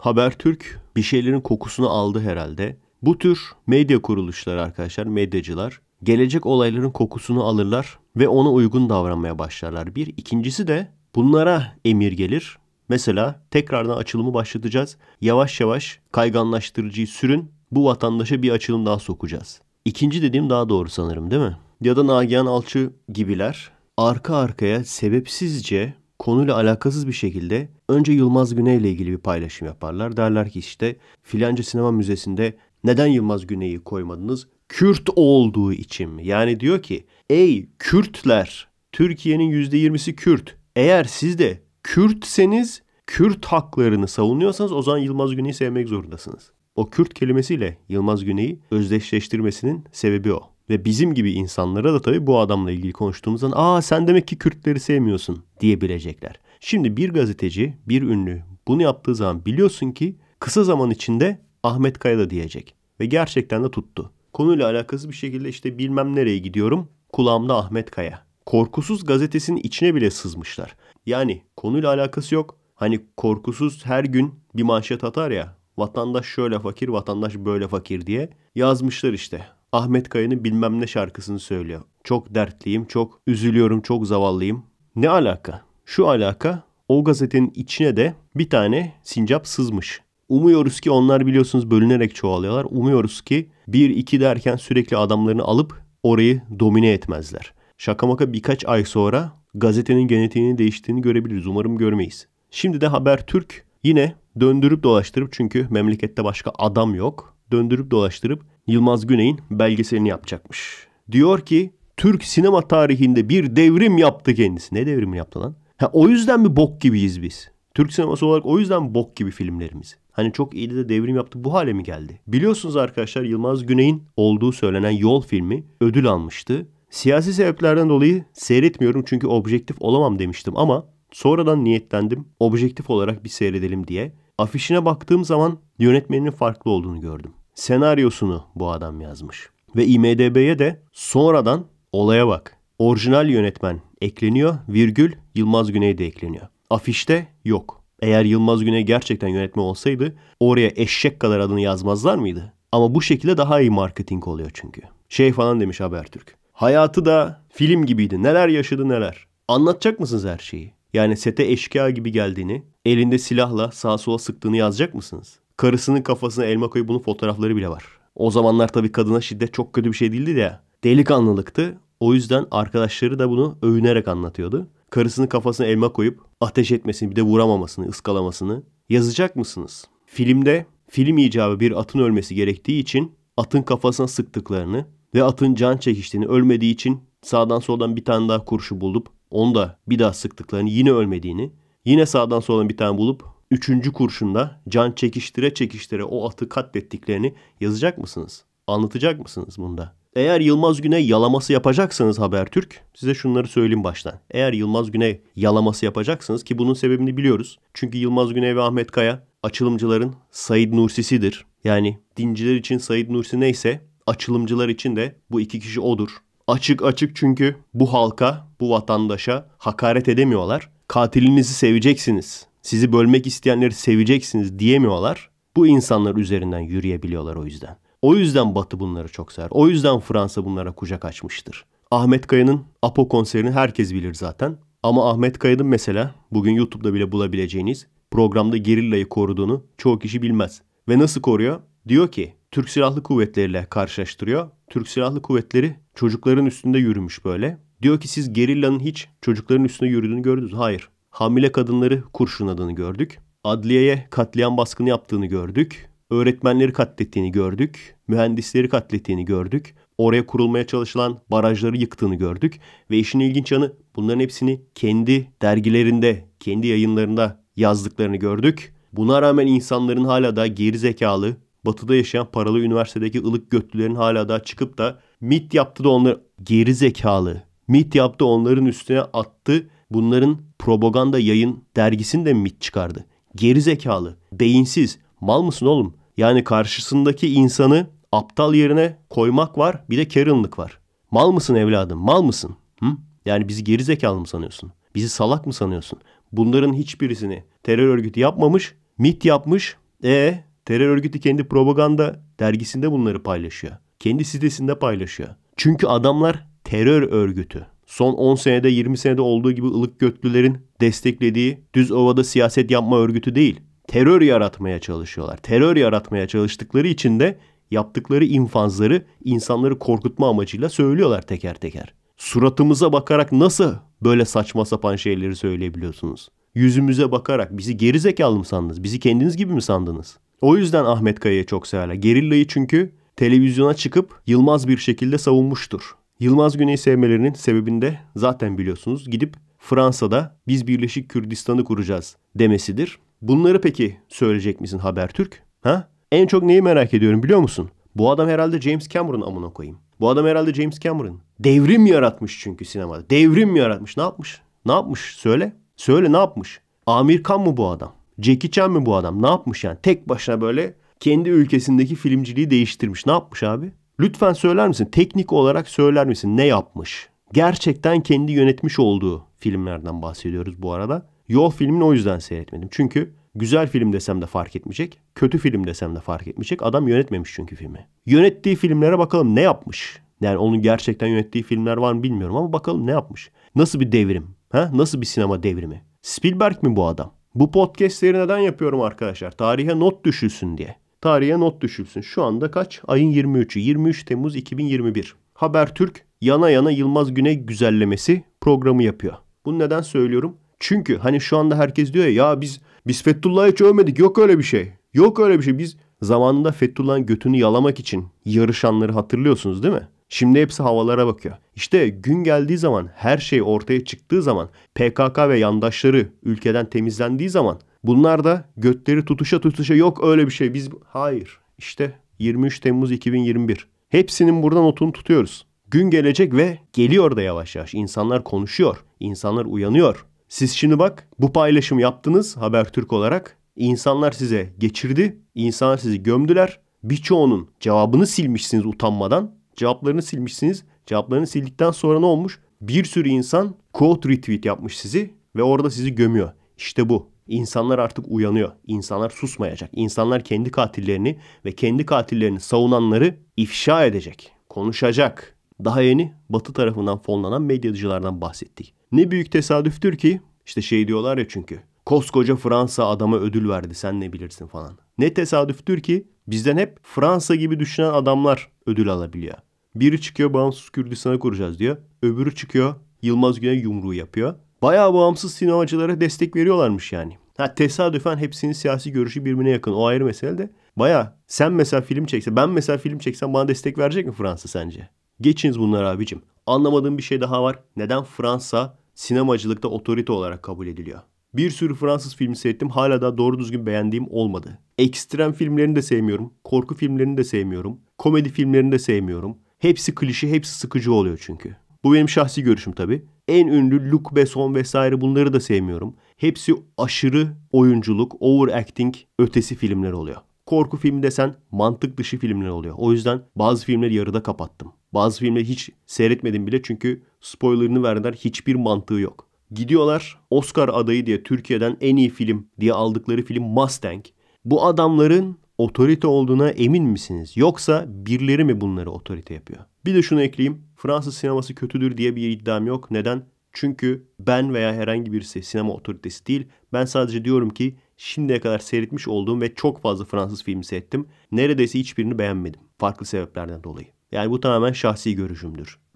Habertürk bir şeylerin kokusunu aldı herhalde. Bu tür medya kuruluşları arkadaşlar, medyacılar gelecek olayların kokusunu alırlar ve ona uygun davranmaya başlarlar. Bir ikincisi de bunlara emir gelir. Mesela tekrardan açılımı başlatacağız. Yavaş yavaş kayganlaştırıcıyı sürün. Bu vatandaşa bir açılım daha sokacağız. İkinci dediğim daha doğru sanırım değil mi? Ya da Nagihan Alçı gibiler arka arkaya sebepsizce konuyla alakasız bir şekilde önce Yılmaz Güney ile ilgili bir paylaşım yaparlar. Derler ki işte filanca sinema müzesinde neden Yılmaz Güney'i koymadınız? Kürt olduğu için mi? Yani diyor ki ey Kürtler Türkiye'nin %20'si Kürt. Eğer siz de Kürtseniz Kürt haklarını savunuyorsanız o zaman Yılmaz Güney'i sevmek zorundasınız. O Kürt kelimesiyle Yılmaz Güney'i özdeşleştirmesinin sebebi o. Ve bizim gibi insanlara da tabii bu adamla ilgili konuştuğumuzdan aa sen demek ki Kürtleri sevmiyorsun diyebilecekler. Şimdi bir gazeteci, bir ünlü bunu yaptığı zaman biliyorsun ki kısa zaman içinde Ahmet Kaya da diyecek. Ve gerçekten de tuttu. Konuyla alakası bir şekilde işte bilmem nereye gidiyorum kulağımda Ahmet Kaya. Korkusuz gazetesinin içine bile sızmışlar. Yani konuyla alakası yok. Hani korkusuz her gün bir manşet atar ya. Vatandaş şöyle fakir, vatandaş böyle fakir diye yazmışlar işte. Ahmet Kaya'nın bilmem ne şarkısını söylüyor. Çok dertliyim, çok üzülüyorum, çok zavallıyım. Ne alaka? Şu alaka o gazetenin içine de bir tane sincap sızmış. Umuyoruz ki onlar biliyorsunuz bölünerek çoğalıyorlar. Umuyoruz ki bir iki derken sürekli adamlarını alıp orayı domine etmezler. Şaka maka birkaç ay sonra gazetenin genetiğini değiştiğini görebiliriz. Umarım görmeyiz. Şimdi de Haber Türk yine döndürüp dolaştırıp çünkü memlekette başka adam yok döndürüp dolaştırıp Yılmaz Güney'in belgeselini yapacakmış. Diyor ki Türk sinema tarihinde bir devrim yaptı kendisi. Ne devrimi yaptı lan? Ha, o yüzden bir bok gibiyiz biz? Türk sineması olarak o yüzden bok gibi filmlerimiz. Hani çok iyi de devrim yaptı bu hale mi geldi? Biliyorsunuz arkadaşlar Yılmaz Güney'in olduğu söylenen Yol filmi ödül almıştı. Siyasi sebeplerden dolayı seyretmiyorum çünkü objektif olamam demiştim ama sonradan niyetlendim objektif olarak bir seyredelim diye. Afişine baktığım zaman yönetmeninin farklı olduğunu gördüm senaryosunu bu adam yazmış. Ve IMDB'ye de sonradan olaya bak. Orijinal yönetmen ekleniyor, virgül Yılmaz Güney de ekleniyor. Afişte yok. Eğer Yılmaz Güney gerçekten yönetme olsaydı oraya eşek kadar adını yazmazlar mıydı? Ama bu şekilde daha iyi marketing oluyor çünkü. Şey falan demiş Habertürk. Hayatı da film gibiydi. Neler yaşadı neler. Anlatacak mısınız her şeyi? Yani sete eşkıya gibi geldiğini, elinde silahla sağa sola sıktığını yazacak mısınız? Karısının kafasına elma koyup bunun fotoğrafları bile var. O zamanlar tabii kadına şiddet çok kötü bir şey değildi de delikanlılıktı. O yüzden arkadaşları da bunu övünerek anlatıyordu. Karısının kafasına elma koyup ateş etmesini bir de vuramamasını, ıskalamasını yazacak mısınız? Filmde film icabı bir atın ölmesi gerektiği için atın kafasına sıktıklarını ve atın can çekiştiğini ölmediği için sağdan soldan bir tane daha kurşu bulup onu da bir daha sıktıklarını yine ölmediğini yine sağdan soldan bir tane bulup üçüncü kurşunda can çekiştire çekiştire o atı katlettiklerini yazacak mısınız? Anlatacak mısınız bunda? Eğer Yılmaz Güney yalaması yapacaksanız Habertürk size şunları söyleyeyim baştan. Eğer Yılmaz Güney yalaması yapacaksınız ki bunun sebebini biliyoruz. Çünkü Yılmaz Güney ve Ahmet Kaya açılımcıların Said Nursi'sidir. Yani dinciler için Said Nursi neyse açılımcılar için de bu iki kişi odur. Açık açık çünkü bu halka, bu vatandaşa hakaret edemiyorlar. Katilinizi seveceksiniz sizi bölmek isteyenleri seveceksiniz diyemiyorlar. Bu insanlar üzerinden yürüyebiliyorlar o yüzden. O yüzden Batı bunları çok sever. O yüzden Fransa bunlara kucak açmıştır. Ahmet Kaya'nın Apo konserini herkes bilir zaten. Ama Ahmet Kaya'nın mesela bugün YouTube'da bile bulabileceğiniz programda gerillayı koruduğunu çoğu kişi bilmez. Ve nasıl koruyor? Diyor ki Türk Silahlı Kuvvetleri ile karşılaştırıyor. Türk Silahlı Kuvvetleri çocukların üstünde yürümüş böyle. Diyor ki siz gerillanın hiç çocukların üstünde yürüdüğünü gördünüz. Hayır. Hamile kadınları kurşunladığını gördük. Adliyeye katliam baskını yaptığını gördük. Öğretmenleri katlettiğini gördük. Mühendisleri katlettiğini gördük. Oraya kurulmaya çalışılan barajları yıktığını gördük. Ve işin ilginç yanı bunların hepsini kendi dergilerinde, kendi yayınlarında yazdıklarını gördük. Buna rağmen insanların hala da geri zekalı, batıda yaşayan paralı üniversitedeki ılık götlülerin hala da çıkıp da MIT yaptı da onları geri zekalı. MIT yaptı onların üstüne attı bunların propaganda yayın dergisinde mi MIT çıkardı. Geri zekalı, beyinsiz, mal mısın oğlum? Yani karşısındaki insanı aptal yerine koymak var bir de Karen'lık var. Mal mısın evladım mal mısın? Hı? Yani bizi geri zekalı mı sanıyorsun? Bizi salak mı sanıyorsun? Bunların hiçbirisini terör örgütü yapmamış, MIT yapmış. E terör örgütü kendi propaganda dergisinde bunları paylaşıyor. Kendi sitesinde paylaşıyor. Çünkü adamlar terör örgütü son 10 senede 20 senede olduğu gibi ılık götlülerin desteklediği düz ovada siyaset yapma örgütü değil. Terör yaratmaya çalışıyorlar. Terör yaratmaya çalıştıkları için de yaptıkları infazları insanları korkutma amacıyla söylüyorlar teker teker. Suratımıza bakarak nasıl böyle saçma sapan şeyleri söyleyebiliyorsunuz? Yüzümüze bakarak bizi geri zekalı mı sandınız? Bizi kendiniz gibi mi sandınız? O yüzden Ahmet Kaya'yı çok severler. Gerilla'yı çünkü televizyona çıkıp Yılmaz bir şekilde savunmuştur. Yılmaz Güney sevmelerinin sebebini de zaten biliyorsunuz. Gidip Fransa'da biz Birleşik Kürdistan'ı kuracağız demesidir. Bunları peki söyleyecek misin Habertürk? Ha? En çok neyi merak ediyorum biliyor musun? Bu adam herhalde James Cameron amına koyayım. Bu adam herhalde James Cameron. Devrim yaratmış çünkü sinemada. Devrim yaratmış. Ne yapmış? Ne yapmış? Söyle. Söyle ne yapmış? Amir Khan mı bu adam? Jackie Chan mı bu adam? Ne yapmış yani? Tek başına böyle kendi ülkesindeki filmciliği değiştirmiş. Ne yapmış abi? Lütfen söyler misin? Teknik olarak söyler misin? Ne yapmış? Gerçekten kendi yönetmiş olduğu filmlerden bahsediyoruz bu arada. Yo filmini o yüzden seyretmedim. Çünkü güzel film desem de fark etmeyecek. Kötü film desem de fark etmeyecek. Adam yönetmemiş çünkü filmi. Yönettiği filmlere bakalım ne yapmış? Yani onun gerçekten yönettiği filmler var mı bilmiyorum ama bakalım ne yapmış. Nasıl bir devrim? Ha? Nasıl bir sinema devrimi? Spielberg mi bu adam? Bu podcastleri neden yapıyorum arkadaşlar? Tarihe not düşülsün diye. Tarihe not düşülsün. Şu anda kaç? Ayın 23'ü. 23 Temmuz 2021. Habertürk yana yana Yılmaz Güney güzellemesi programı yapıyor. Bunu neden söylüyorum? Çünkü hani şu anda herkes diyor ya, ya biz biz Fethullah'ı hiç övmedik. Yok öyle bir şey. Yok öyle bir şey. Biz zamanında Fethullah'ın götünü yalamak için yarışanları hatırlıyorsunuz değil mi? Şimdi hepsi havalara bakıyor. İşte gün geldiği zaman her şey ortaya çıktığı zaman PKK ve yandaşları ülkeden temizlendiği zaman Bunlar da götleri tutuşa tutuşa yok öyle bir şey. Biz hayır İşte 23 Temmuz 2021. Hepsinin buradan notunu tutuyoruz. Gün gelecek ve geliyor da yavaş yavaş. İnsanlar konuşuyor. insanlar uyanıyor. Siz şimdi bak bu paylaşım yaptınız Habertürk olarak. İnsanlar size geçirdi. İnsanlar sizi gömdüler. Birçoğunun cevabını silmişsiniz utanmadan. Cevaplarını silmişsiniz. Cevaplarını sildikten sonra ne olmuş? Bir sürü insan quote retweet yapmış sizi ve orada sizi gömüyor. İşte bu. İnsanlar artık uyanıyor. İnsanlar susmayacak. İnsanlar kendi katillerini ve kendi katillerini savunanları ifşa edecek, konuşacak. Daha yeni Batı tarafından fonlanan medyacılardan bahsettik. Ne büyük tesadüftür ki işte şey diyorlar ya çünkü. Koskoca Fransa adama ödül verdi sen ne bilirsin falan. Ne tesadüftür ki bizden hep Fransa gibi düşünen adamlar ödül alabiliyor. Biri çıkıyor bağımsız Kürdistan'ı kuracağız diyor. Öbürü çıkıyor Yılmaz Güney yumruğu yapıyor bayağı bağımsız sinemacılara destek veriyorlarmış yani. Ha tesadüfen hepsinin siyasi görüşü birbirine yakın. O ayrı mesele de. Baya sen mesela film çekse, ben mesela film çeksem bana destek verecek mi Fransa sence? Geçiniz bunlar abicim. Anlamadığım bir şey daha var. Neden Fransa sinemacılıkta otorite olarak kabul ediliyor? Bir sürü Fransız filmi seyrettim. Hala da doğru düzgün beğendiğim olmadı. Ekstrem filmlerini de sevmiyorum. Korku filmlerini de sevmiyorum. Komedi filmlerini de sevmiyorum. Hepsi klişe, hepsi sıkıcı oluyor çünkü. Bu benim şahsi görüşüm tabii. En ünlü Luc Besson vesaire bunları da sevmiyorum. Hepsi aşırı oyunculuk, overacting ötesi filmler oluyor. Korku filmi desen mantık dışı filmler oluyor. O yüzden bazı filmleri yarıda kapattım. Bazı filmleri hiç seyretmedim bile çünkü spoilerını verdiler hiçbir mantığı yok. Gidiyorlar Oscar adayı diye Türkiye'den en iyi film diye aldıkları film Mustang. Bu adamların otorite olduğuna emin misiniz? Yoksa birileri mi bunları otorite yapıyor? Bir de şunu ekleyeyim. Fransız sineması kötüdür diye bir iddiam yok. Neden? Çünkü ben veya herhangi birisi sinema otoritesi değil. Ben sadece diyorum ki şimdiye kadar seyretmiş olduğum ve çok fazla Fransız filmi seyrettim. Neredeyse hiçbirini beğenmedim. Farklı sebeplerden dolayı. Yani bu tamamen şahsi görüşümdür.